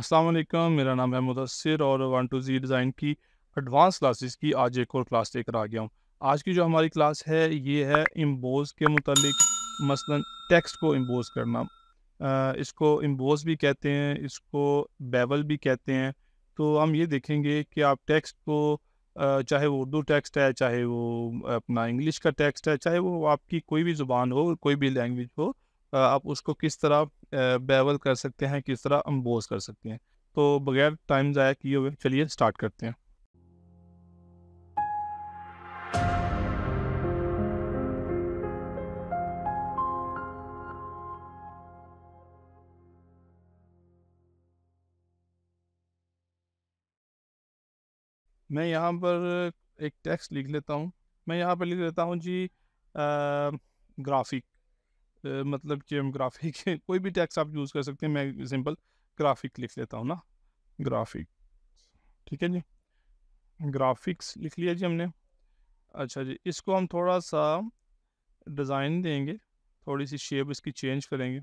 अस्सलाम वालेकुम मेरा नाम है मुदसर और वन टू जी डिज़ाइन की एडवांस क्लासेस की आज एक और क्लास लेकर आ गया हूँ आज की जो हमारी क्लास है ये है इम्बोज के मतलब मसलन टेक्स्ट को इम्बोज करना इसको इम्बोज भी कहते हैं इसको बेवल भी कहते हैं तो हम ये देखेंगे कि आप टेक्स्ट को चाहे वो उर्दू टेक्स्ट है चाहे वो अपना इंग्लिश का टेक्स्ट है चाहे वो आपकी कोई भी ज़ुबान हो कोई भी लैंग्वेज हो आप उसको किस तरह बेवल कर सकते हैं किस तरह अम्बोज कर सकते हैं तो बगैर टाइम ज़ाया किए हुए चलिए स्टार्ट करते हैं मैं यहाँ पर एक टेक्स्ट लिख लेता हूँ मैं यहाँ पर लिख लेता हूँ जी ग्राफिक मतलब कि हम ग्राफिक कोई भी टैक्स आप यूज़ कर सकते हैं मैं सिंपल ग्राफिक लिख लेता हूँ ना ग्राफिक ठीक है जी ग्राफिक्स लिख लिया जी हमने अच्छा जी इसको हम थोड़ा सा डिज़ाइन देंगे थोड़ी सी शेप इसकी चेंज करेंगे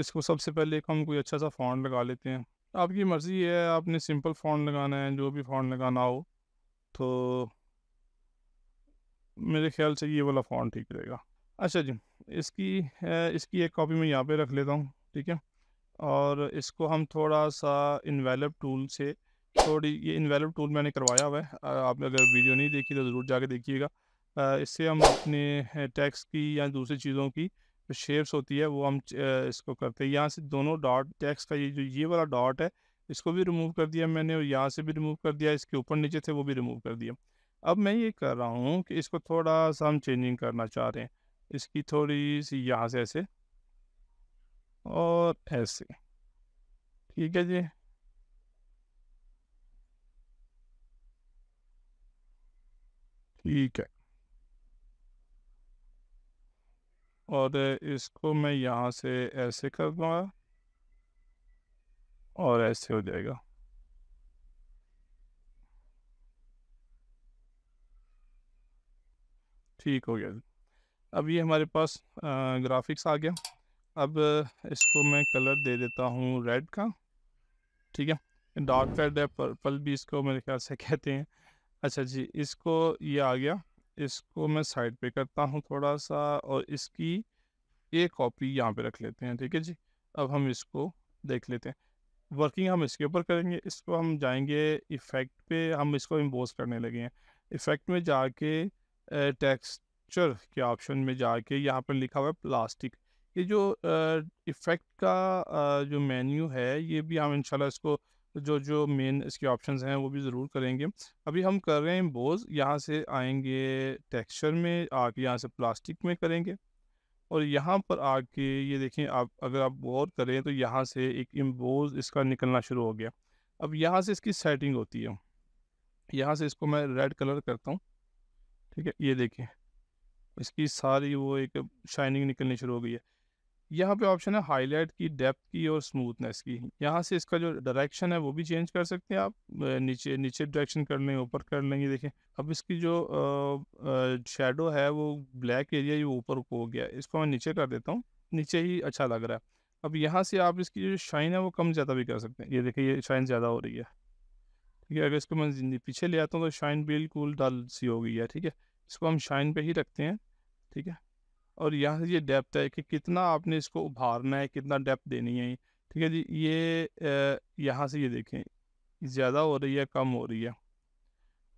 इसको सबसे पहले एक हम कोई अच्छा सा फ़ॉन्ट लगा लेते हैं आपकी मर्ज़ी है आपने सिंपल फ़ॉन्ट लगाना है जो भी फ़ॉन्ट लगाना हो तो मेरे ख्याल से ये वाला फ़ॉन्ट ठीक रहेगा अच्छा जी इसकी इसकी एक कॉपी मैं यहाँ पे रख लेता हूँ ठीक है और इसको हम थोड़ा सा इन्वेलप टूल से थोड़ी ये इन्वेलप टूल मैंने करवाया हुआ है आपने अगर वीडियो नहीं देखी तो ज़रूर जाके देखिएगा इससे हम अपने टैक्स की या दूसरी चीज़ों की जो शेप्स होती है वो हम इसको करते हैं यहाँ से दोनों डॉट टैक्स का ये जो ये वाला डॉट है इसको भी रिमूव कर दिया मैंने और यहाँ से भी रिमूव कर दिया इसके ऊपर नीचे थे वो भी रिमूव कर दिया अब मैं ये कर रहा हूँ कि इसको थोड़ा सा हम चेंजिंग करना चाह रहे हैं इसकी थोड़ी सी यहाँ से ऐसे और ऐसे ठीक है जी ठीक है और इसको मैं यहाँ से ऐसे कर दूँगा और ऐसे हो जाएगा ठीक हो गया अब ये हमारे पास ग्राफिक्स आ गया अब इसको मैं कलर दे देता हूँ रेड का ठीक है डार्क रेड है पर्पल भी इसको मेरे ख्याल से कहते हैं अच्छा जी इसको ये आ गया इसको मैं साइड पे करता हूँ थोड़ा सा और इसकी एक कॉपी यहाँ पे रख लेते हैं ठीक है जी अब हम इसको देख लेते हैं वर्किंग हम इसके ऊपर करेंगे इसको हम जाएंगे इफ़ेक्ट पे हम इसको इम्पोज करने लगे हैं इफ़ेक्ट में जाके टेक्स्ट स्ट्रक्चर के ऑप्शन में जाके यहाँ पर लिखा हुआ है प्लास्टिक ये जो इफ़ेक्ट का जो मेन्यू है ये भी हम इंशाल्लाह इसको जो जो मेन इसके ऑप्शंस हैं वो भी ज़रूर करेंगे अभी हम कर रहे हैं बोज यहाँ से आएंगे टेक्सचर में आके यहाँ से प्लास्टिक में करेंगे और यहाँ पर आके ये देखें आप अगर आप गौर करें तो यहाँ से एक इम्बोज इसका निकलना शुरू हो गया अब यहाँ से इसकी सेटिंग होती है यहाँ से इसको मैं रेड कलर करता हूँ ठीक है ये देखें इसकी सारी वो एक शाइनिंग निकलनी शुरू हो गई है यहाँ पे ऑप्शन है हाईलाइट की डेप्थ की और स्मूथनेस की यहाँ से इसका जो डायरेक्शन है वो भी चेंज कर सकते हैं आप नीचे नीचे डायरेक्शन कर लेंगे ऊपर कर लेंगे देखें अब इसकी जो शेडो है वो ब्लैक एरिया ये ऊपर हो गया इसको मैं नीचे कर देता हूँ नीचे ही अच्छा लग रहा है अब यहाँ से आप इसकी जो शाइन है वो कम ज़्यादा भी कर सकते हैं ये देखें ये शाइन ज़्यादा हो रही है ठीक है अगर इसको मैं पीछे ले आता हूँ तो शाइन बिल्कुल डल सी हो गई है ठीक है इसको हम शाइन पे ही रखते हैं ठीक है और यहाँ से ये डेप्थ है कि कितना आपने इसको उभारना है कितना डेप्थ देनी है ठीक है जी ये यहाँ से ये देखें ज़्यादा हो रही है कम हो रही है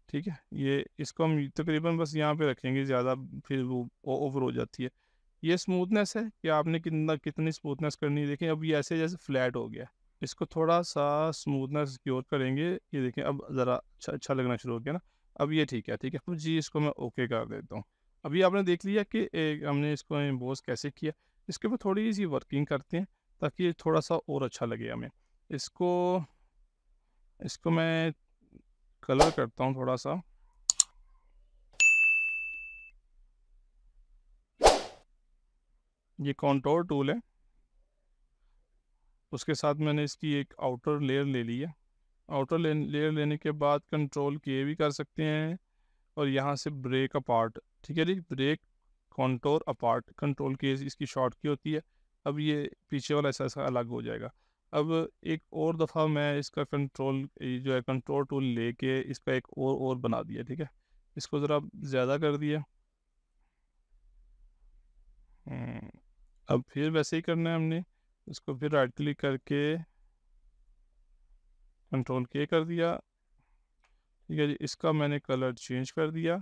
ठीक है ये इसको हम तकरीबन बस यहाँ पे रखेंगे ज़्यादा फिर वो ओवर हो जाती है ये स्मूथनेस है कि आपने कितना कितनी स्मूथनेस करनी है देखें अब ये ऐसे जैसे फ्लैट हो गया इसको थोड़ा सा स्मूथनेस क्योर करेंगे ये देखें अब ज़रा अच्छा अच्छा लगना शुरू हो गया ना अब ये ठीक है ठीक है अब जी इसको मैं ओके कर देता हूँ अभी आपने देख लिया कि हमने इसको इम्पोज कैसे किया इसके ऊपर थोड़ी सी वर्किंग करते हैं ताकि थोड़ा सा और अच्छा लगे हमें इसको इसको मैं कलर करता हूँ थोड़ा सा ये कॉन्टोर टूल है उसके साथ मैंने इसकी एक आउटर लेयर ले ली है आउटर लेयर लेने के बाद कंट्रोल के भी कर सकते हैं और यहाँ से ब्रेक अपार्ट ठीक है जी ब्रेक कॉन्टोर अपार्ट कंट्रोल के इसकी शॉर्ट की होती है अब ये पीछे वाला ऐसा ऐसा अलग हो जाएगा अब एक और दफ़ा मैं इसका कंट्रोल जो है कंट्रोल टूल लेके इसका एक और और बना दिया ठीक है इसको ज़रा ज़्यादा कर दिया हम्म, अब फिर वैसे ही करना है हमने इसको फिर राइट क्लिक करके कंट्रोल के कर दिया ठीक है जी इसका मैंने कलर चेंज कर दिया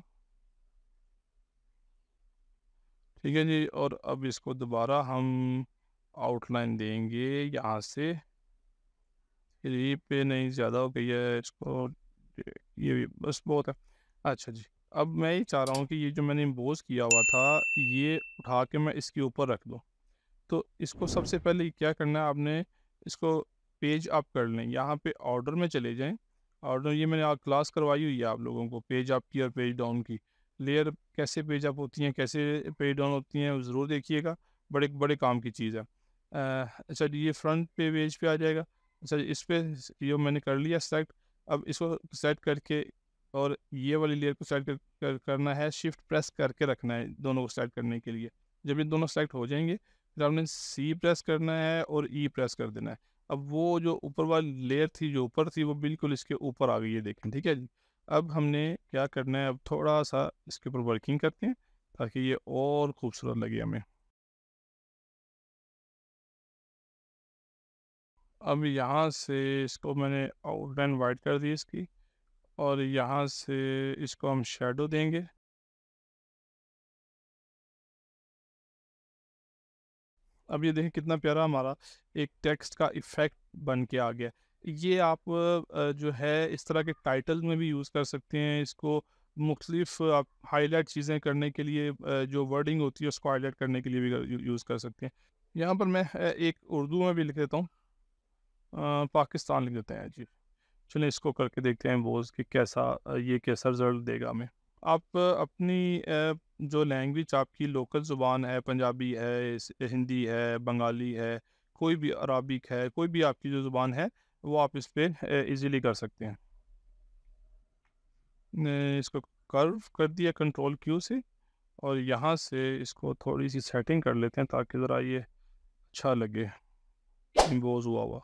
ठीक है जी और अब इसको दोबारा हम आउटलाइन देंगे यहाँ से ये पे नहीं ज़्यादा हो गई है इसको ये भी बस बहुत है अच्छा जी अब मैं ये चाह रहा हूँ कि ये जो मैंने इम्पोज किया हुआ था ये उठा के मैं इसके ऊपर रख दूँ तो इसको सबसे पहले क्या करना है आपने इसको पेज अप कर लें यहाँ पे ऑर्डर में चले जाएं ऑर्डर ये मैंने क्लास करवाई हुई है आप लोगों को पेज अप की और पेज डाउन की लेयर कैसे पेज अप होती हैं कैसे पेज डाउन होती हैं ज़रूर देखिएगा बड़े बड़े काम की चीज़ है अच्छा ये फ्रंट पे पेज पे आ जाएगा अच्छा इस पर ये मैंने कर लिया सेलेक्ट अब इसको सेट करके और ये वाली लेयर को सेलेक्ट कर, कर, करना है शिफ्ट प्रेस करके रखना है दोनों को सेलेक्ट करने के लिए जब ये दोनों सेलेक्ट हो जाएंगे फिर आपने सी प्रेस करना है और ई e प्रेस कर देना है अब वो जो ऊपर वाली लेयर थी जो ऊपर थी वो बिल्कुल इसके ऊपर आ गई है देखें ठीक है जी अब हमने क्या करना है अब थोड़ा सा इसके ऊपर वर्किंग करते हैं ताकि ये और खूबसूरत लगे हमें अब यहाँ से इसको मैंने आउटलाइन वाइट कर दी इसकी और यहाँ से इसको हम शेडो देंगे अब ये देखें कितना प्यारा हमारा एक टेक्स्ट का इफ़ेक्ट बन के आ गया ये आप जो है इस तरह के टाइटल में भी यूज़ कर सकते हैं इसको मुख्तलिफ आप हाईलाइट चीज़ें करने के लिए जो वर्डिंग होती है उसको हाईलाइट करने के लिए भी यूज़ कर सकते हैं यहाँ पर मैं एक उर्दू में भी लिख देता हूँ पाकिस्तान लिख देते हैं जी चलिए इसको करके देखते हैं बोझ कि कैसा ये कैसा रिजल्ट देगा हमें आप अपनी जो लैंग्वेज आपकी लोकल ज़ुबान है पंजाबी है हिंदी है बंगाली है कोई भी अरबिक है कोई भी आपकी जो ज़ुबान है वो आप इस पर ईज़िली कर सकते हैं ने इसको कर्व कर दिया कंट्रोल क्यू से और यहाँ से इसको थोड़ी सी सेटिंग कर लेते हैं ताकि ज़रा ये अच्छा लगे इम्पोज हुआ हुआ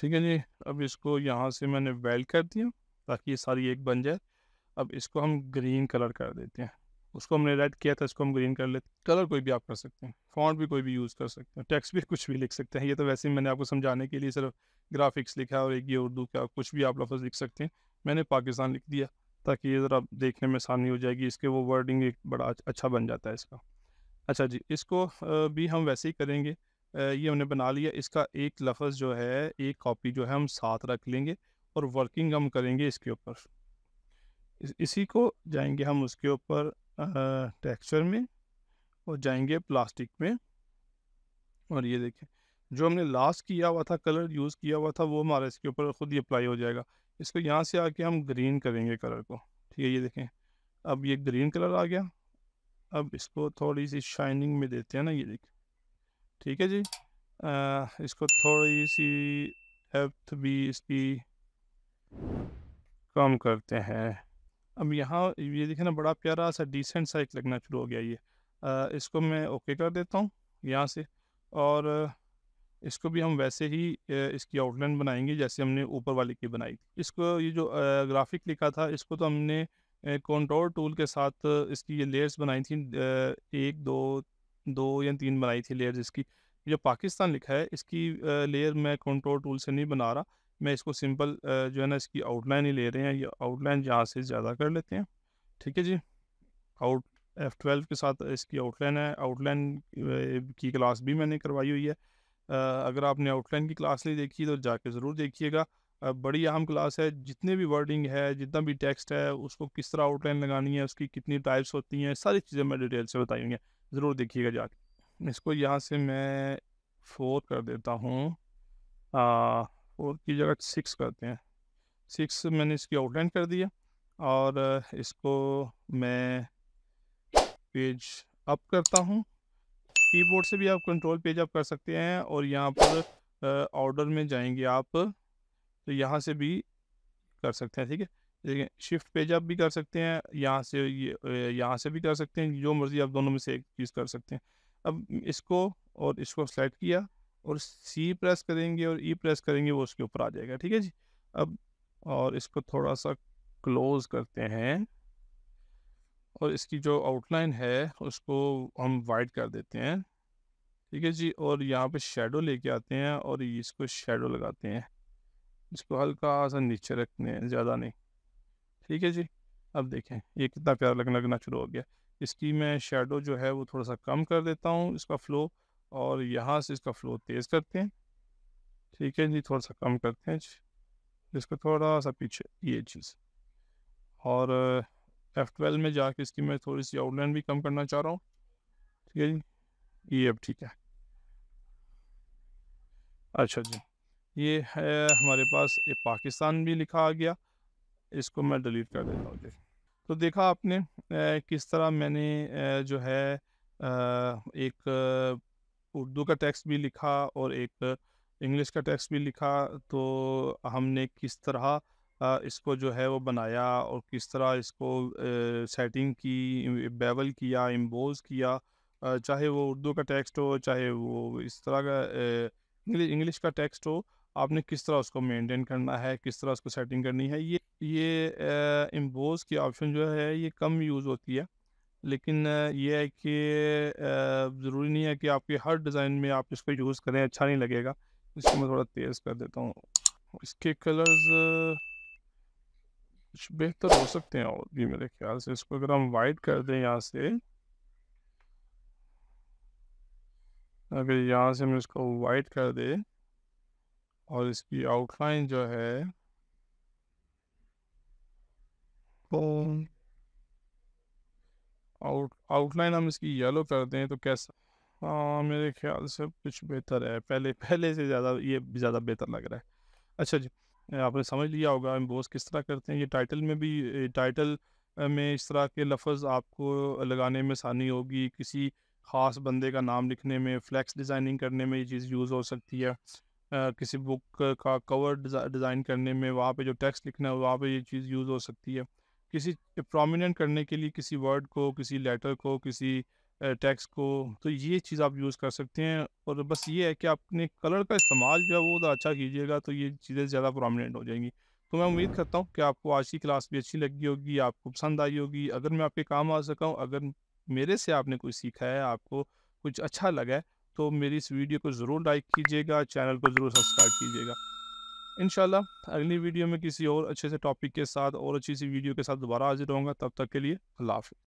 ठीक है जी अब इसको यहाँ से मैंने वेल्ड कर दिया ताकि ये सारी एक बन जाए अब इसको हम ग्रीन कलर कर देते हैं उसको हमने रेड किया था इसको हम ग्रीन कर लेते कलर कोई भी आप कर सकते हैं फॉन्ट भी कोई भी यूज़ कर सकते हैं टेक्स्ट भी कुछ भी लिख सकते हैं ये तो वैसे ही मैंने आपको समझाने के लिए सिर्फ ग्राफिक्स लिखा और एक ये उर्दू का कुछ भी आप लफ्ज़ लिख सकते हैं मैंने पाकिस्तान लिख दिया ताकि ये ज़रा देखने में आसानी हो जाएगी इसके वो वर्डिंग एक बड़ा अच्छा बन जाता है इसका अच्छा जी इसको भी हम वैसे ही करेंगे ये हमने बना लिया इसका एक लफ्ज़ जो है एक कॉपी जो है हम साथ रख लेंगे और वर्किंग हम करेंगे इसके ऊपर इस, इसी को जाएंगे हम उसके ऊपर टेक्सचर में और जाएंगे प्लास्टिक में और ये देखें जो हमने लास्ट किया हुआ था कलर यूज़ किया हुआ था वो हमारा इसके ऊपर ख़ुद ही अप्लाई हो जाएगा इसको यहाँ से आके हम ग्रीन करेंगे कलर को ठीक है ये देखें अब ये ग्रीन कलर आ गया अब इसको थोड़ी सी शाइनिंग में देते हैं ना ये देखें ठीक है जी आ, इसको थोड़ी सी हेप्थ भी इसकी कम करते हैं अब यहाँ ये देखे ना बड़ा प्यारा सा डिसेंट सा एक लगना शुरू हो गया ये आ, इसको मैं ओके कर देता हूँ यहाँ से और इसको भी हम वैसे ही इसकी आउटलाइन बनाएंगे जैसे हमने ऊपर वाले की बनाई थी इसको ये जो ग्राफिक लिखा था इसको तो हमने कंट्रोल टूल के साथ इसकी ये लेयर्स बनाई थी एक दो दो या तीन बनाई थी लेयर इसकी जो पाकिस्तान लिखा है इसकी लेयर मैं कंट्रोल टूल से नहीं बना रहा मैं इसको सिंपल जो है ना इसकी आउटलाइन ही ले रहे हैं ये आउटलाइन जहाँ से ज़्यादा कर लेते हैं ठीक है जी आउट एफ़ ट्वेल्व के साथ इसकी आउटलाइन है आउटलाइन की क्लास भी मैंने करवाई हुई है अगर आपने आउटलाइन की क्लास नहीं देखी तो जाके ज़रूर देखिएगा बड़ी अहम क्लास है जितने भी वर्डिंग है जितना भी टेक्स्ट है उसको किस तरह आउटलाइन लगानी है उसकी कितनी टाइप्स होती हैं सारी चीज़ें मैं डिटेल से बताई हुई हैं ज़रूर देखिएगा जाके इसको यहाँ से मैं फोर कर देता हूँ फोर की जगह सिक्स करते हैं सिक्स मैंने इसकी आउटलाइन कर दिया और इसको मैं पेज अप करता हूँ कीबोर्ड से भी आप कंट्रोल पेज अप कर सकते हैं और यहाँ पर ऑर्डर में जाएंगे आप तो यहाँ से भी कर सकते हैं ठीक है ठीक है शिफ्ट पेज आप भी कर सकते हैं यहाँ से ये यहाँ से भी कर सकते हैं जो मर्ज़ी आप दोनों में से एक चीज़ कर सकते हैं अब इसको और इसको सेलेक्ट किया और सी प्रेस करेंगे और ई e प्रेस करेंगे वो उसके ऊपर आ जाएगा ठीक है जी अब और इसको थोड़ा सा क्लोज़ करते हैं और इसकी जो आउटलाइन है उसको हम वाइट कर देते हैं ठीक है जी और यहाँ पे शेडो लेके आते हैं और इसको शेडो लगाते हैं इसको हल्का सा नीचे रखने हैं ज़्यादा नहीं ठीक है जी अब देखें ये कितना प्यार लगना लगना शुरू हो गया इसकी मैं शेडो जो है वो थोड़ा सा कम कर देता हूँ इसका फ़्लो और यहाँ से इसका फ़्लो तेज़ करते हैं ठीक है जी थोड़ा सा कम करते हैं जी इसको थोड़ा सा पीछे ये चीज़ और एफ़ ट्वेल्व में जाके इसकी मैं थोड़ी सी आउटलाइन भी कम करना चाह रहा हूँ ठीक है जी ये अब ठीक है अच्छा जी ये है हमारे पास ये पाकिस्तान भी लिखा आ गया इसको मैं डिलीट कर देता हूँ तो देखा आपने ए, किस तरह मैंने ए, जो है ए, एक उर्दू का टेक्स्ट भी लिखा और एक इंग्लिश का टेक्स्ट भी लिखा तो हमने किस तरह इसको जो है वो बनाया और किस तरह इसको सेटिंग की बेवल किया इम्बोज किया चाहे वो उर्दू का टेक्स्ट हो चाहे वो इस तरह का इंग्लिश का टेक्स्ट हो आपने किस तरह उसको मेंटेन करना है किस तरह उसको सेटिंग करनी है ये ये एम्बोज़ की ऑप्शन जो है ये कम यूज़ होती है लेकिन ये है कि ज़रूरी नहीं है कि आपके हर डिज़ाइन में आप इसको यूज़ करें अच्छा नहीं लगेगा इसको मैं थोड़ा तेज़ कर देता हूँ इसके कलर्स कुछ बेहतर हो सकते हैं और भी मेरे ख्याल से इसको अगर हम वाइट कर दें यहाँ से अगर यहाँ से हम इसको वाइट कर दें और इसकी आउटलाइन जो है तो आउट आउटलाइन हम इसकी येलो कर दें तो कैसा हाँ मेरे ख्याल से कुछ बेहतर है पहले पहले से ज़्यादा ये ज़्यादा बेहतर लग रहा है अच्छा जी आपने समझ लिया होगा हम बोस किस तरह करते हैं ये टाइटल में भी टाइटल में इस तरह के लफ्ज़ आपको लगाने में आसानी होगी किसी ख़ास बंदे का नाम लिखने में फ्लैक्स डिज़ाइनिंग करने में ये चीज़ यूज़ हो सकती है किसी बुक का कवर डिज़ाइन करने में वहाँ पे जो टेक्स्ट लिखना है वहाँ पे ये चीज़ यूज़ हो सकती है किसी प्रोमिनेंट करने के लिए किसी वर्ड को किसी लेटर को किसी टेक्स को तो ये चीज़ आप यूज़ कर सकते हैं और बस ये है कि आपने कलर का इस्तेमाल जो है वो अच्छा कीजिएगा तो ये चीज़ें ज़्यादा प्रोमिनेंट हो जाएंगी तो मैं उम्मीद करता हूँ कि आपको आज की क्लास भी अच्छी लगी होगी आपको पसंद आई होगी अगर मैं आपके काम आ सका हूँ अगर मेरे से आपने कुछ सीखा है आपको कुछ अच्छा लगा है तो मेरी इस वीडियो को ज़रूर लाइक कीजिएगा चैनल को ज़रूर सब्सक्राइब कीजिएगा इन अगली वीडियो में किसी और अच्छे से टॉपिक के साथ और अच्छी सी वीडियो के साथ दोबारा हाजिर होंगे तब तक के लिए अल्लाह हाफि